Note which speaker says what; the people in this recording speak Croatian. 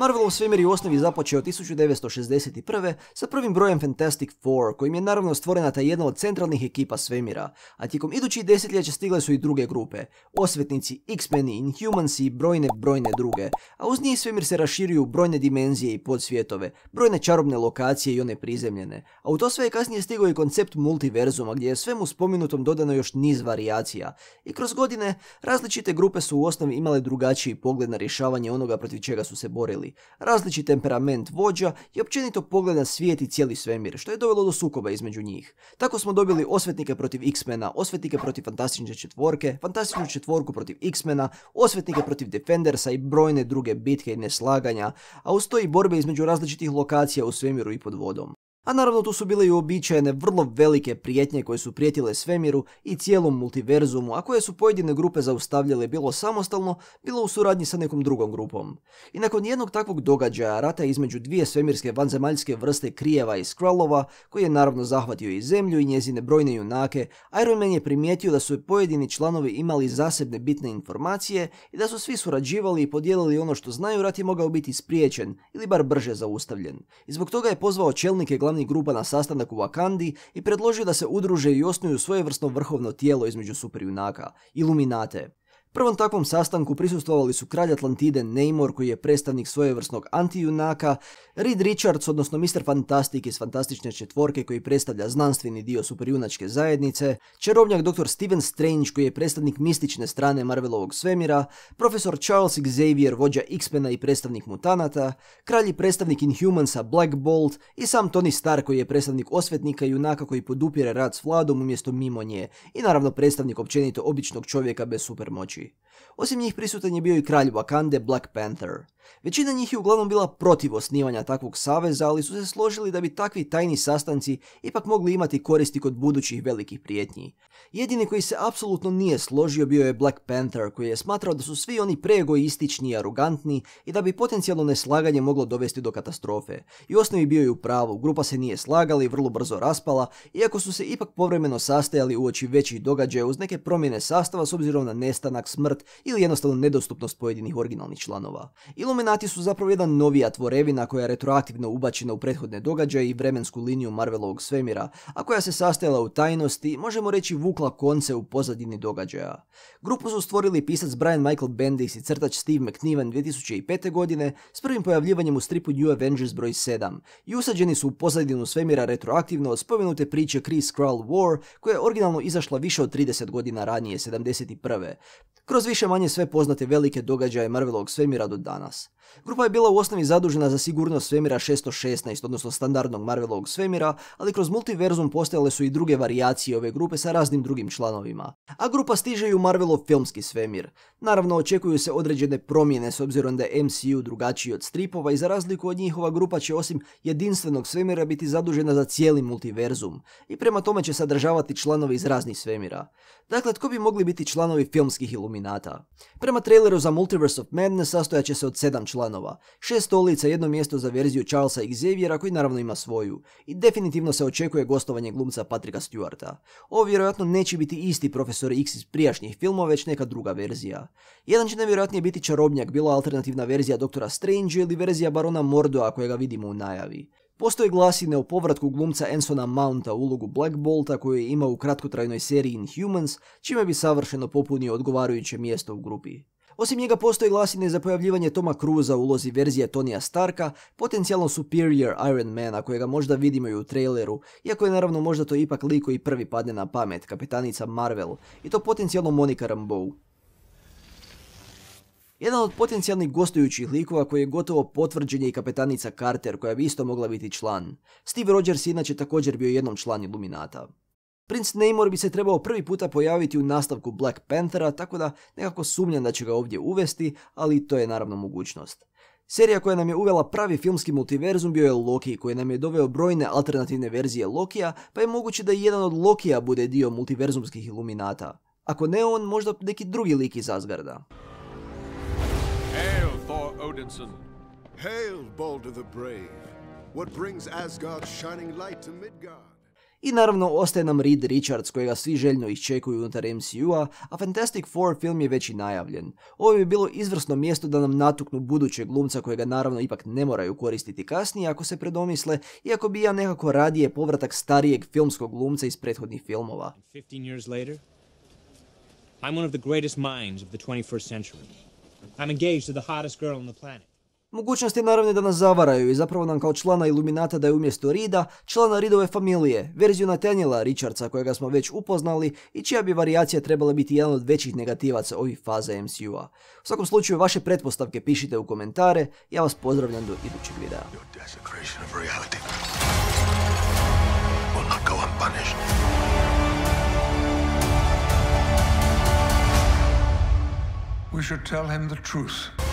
Speaker 1: Marvelov svemir je u osnovi započeo 1961. sa prvim brojem Fantastic Four, kojim je naravno stvorena ta jedna od centralnih ekipa svemira, a tijekom idućih desetljeća stigle su i druge grupe, osvetnici, X-meni, inhumans i brojne, brojne druge, a uz njih svemir se raširuju brojne dimenzije i podsvjetove, brojne čarobne lokacije i one prizemljene, a u to sve je kasnije stigao i koncept multiverzuma gdje je svemu spomenutom dodano još niz varijacija, i kroz godine različite grupe su u osnovi imale drugačiji pogled na rješavanje onoga protiv čega su se borili stvari, različit temperament vođa i općenito pogled na svijet i cijeli svemir, što je dovelo do sukoba između njih. Tako smo dobili osvetnike protiv X-mena, osvetnike protiv fantastične četvorke, fantastičnu četvorku protiv X-mena, osvetnike protiv Defendersa i brojne druge bitke i neslaganja, a uz to i borbe između različitih lokacija u svemiru i pod vodom. A naravno tu su bile i uobičajene vrlo velike prijetnje koje su prijetile svemiru i cijelom multiverzumu, a koje su pojedine grupe zaustavljale bilo samostalno, bilo u suradnji sa nekom drugom grupom. I nakon jednog takvog događaja, rata između dvije svemirske vanzemaljske vrste Krijeva i Skrullova, koji je naravno zahvatio i zemlju i njezine brojne junake, Iron Man je primijetio da su pojedini članovi imali zasebne bitne informacije i da su svi surađivali i podijelili ono što znaju, rat je mogao biti spriječen ili bar brže zaustavljen. I zbog toga je pozvao čelnike glavnih grupa na sastanak u Wakandi i predložio da se udruže i osnuju svojevrsno vrhovno tijelo između superjunaka, Iluminate. Prvom takvom sastanku prisustvovali su kralj Atlantide Neymor koji je predstavnik svojevrsnog antijunaka, Reed Richards, odnosno Mr. Fantastic iz Fantastične četvorke koji predstavlja znanstveni dio superjunačke zajednice, čarobnjak dr. Steven Strange koji je predstavnik mistične strane Marvelovog svemira, profesor Charles Xavier vođa X-mena i predstavnik mutanata, kralj i predstavnik Inhumansa Black Bolt i sam Tony Stark koji je predstavnik osvetnika i junaka koji podupire rad s vladom umjesto mimo nje i naravno predstavnik općenito običnog čovjeka bez supermoći. energy. Osim njih prisutan je bio i kralj Wakande Black Panther. Većina njih je uglavnom bila protiv osnivanja takvog saveza, ali su se složili da bi takvi tajni sastanci ipak mogli imati koristi kod budućih velikih prijetnji. Jedini koji se apsolutno nije složio bio je Black Panther, koji je smatrao da su svi oni preegoistični i arogantni i da bi potencijalno neslaganje moglo dovesti do katastrofe. I osnovi bio je u pravu, grupa se nije slagala i vrlo brzo raspala, iako su se ipak povremeno sastajali uoči većih događaja uz neke promjene sastava s obzirom na nestanak, smrt ili jednostavno nedostupnost pojedinih originalnih članova. Illuminati su zapravo jedan novija tvorevina koja je retroaktivno ubačena u prethodne događaje i vremensku liniju Marvelovog svemira, a koja se sastajala u tajnosti, možemo reći vukla konce u pozadini događaja. Grupu su stvorili pisac Brian Michael Bendis i crtač Steve McNiven 2005. godine s prvim pojavljivanjem u stripu New Avengers broj 7 i usađeni su u pozadinu svemira retroaktivno od spomenute priče Kree Skrull War koja je originalno izašla više od 30 godina ranije, 71. Kroz više manje sve poznate velike događaje Marvelovog svemira do danas. Grupa je bila u osnovi zadužena za sigurnost svemira 616, odnosno standardnog Marvelovog svemira, ali kroz multiverzum postojale su i druge varijacije ove grupe sa raznim drugim članovima. A grupa stiže i u Marvelov filmski svemir. Naravno, očekuju se određene promjene s obzirom da je MCU drugačiji od stripova i za razliku od njihova grupa će osim jedinstvenog svemira biti zadužena za cijeli multiverzum i prema tome će sadržavati članovi iz raznih svemira. Dakle, tko bi mogli biti članovi filmskih iluminata? Prema traileru za Multiverse of Madness sastojaće se od sedam članova članova. Šest stolica, jedno mjesto za verziju Charlesa Xaviera koji naravno ima svoju. I definitivno se očekuje gostovanje glumca Patrika Stewarta. Ovo vjerojatno neće biti isti profesor X iz prijašnjih filmova, već neka druga verzija. Jedan će nevjerojatnije biti čarobnjak, bila alternativna verzija Doktora Strange ili verzija Barona Mordoa kojega vidimo u najavi. Postoje glasine o povratku glumca Ensona Mounta u ulogu Black Bolta koju je imao u kratkotrajnoj seriji Inhumans, čime bi savršeno popunio odgovarajuće mjesto u grupi. Osim njega postoji glasine za pojavljivanje Toma Cruza u ulozi verzije Tonija Starka, potencijalno superior Iron Mana kojega možda vidimo i u traileru, iako je naravno možda to ipak lik koji prvi padne na pamet, kapetanica Marvel, i to potencijalno Monica Rambeau. Jedan od potencijalnih gostujućih likova koji je gotovo potvrđen je i kapetanica Carter koja bi isto mogla biti član. Steve Rogers inače također bio jednom član Iluminata. Prince Namor bi se trebao prvi puta pojaviti u nastavku Black Panthera, tako da nekako sumnjam da će ga ovdje uvesti, ali to je naravno mogućnost. Serija koja nam je uvela pravi filmski multiverzum bio je Loki, koji nam je doveo brojne alternativne verzije Lokija, pa je moguće da jedan od Lokija bude dio multiverzumskih iluminata. Ako ne on, možda neki drugi lik iz Asgarda. Hail, Thor Odinson. Hail, the Brave. What brings Asgard's shining light to Midgard? I naravno ostaje nam Reed Richards kojega svi željno iščekuju unutar MCU-a, a Fantastic Four film je već i najavljen. Ovo bi bilo izvrsno mjesto da nam natuknu budućeg glumca kojega naravno ipak ne moraju koristiti kasnije ako se predomisle, iako bi ja nekako radije povratak starijeg filmskog glumca iz prethodnih filmova. 15 I'm one of the greatest minds of the 21st century. I'm engaged to the hottest girl on the planet. Mogućnosti naravno da nas zavaraju i zapravo nam kao člana Iluminata da je umjesto Rida, člana Ridove familije, verziju Nathaniela Richardsa kojega smo već upoznali i čija bi varijacija trebala biti jedan od većih negativaca ovih faza MCU-a. U svakom slučaju vaše pretpostavke pišite u komentare, ja vas pozdravljam do idućeg videa. tell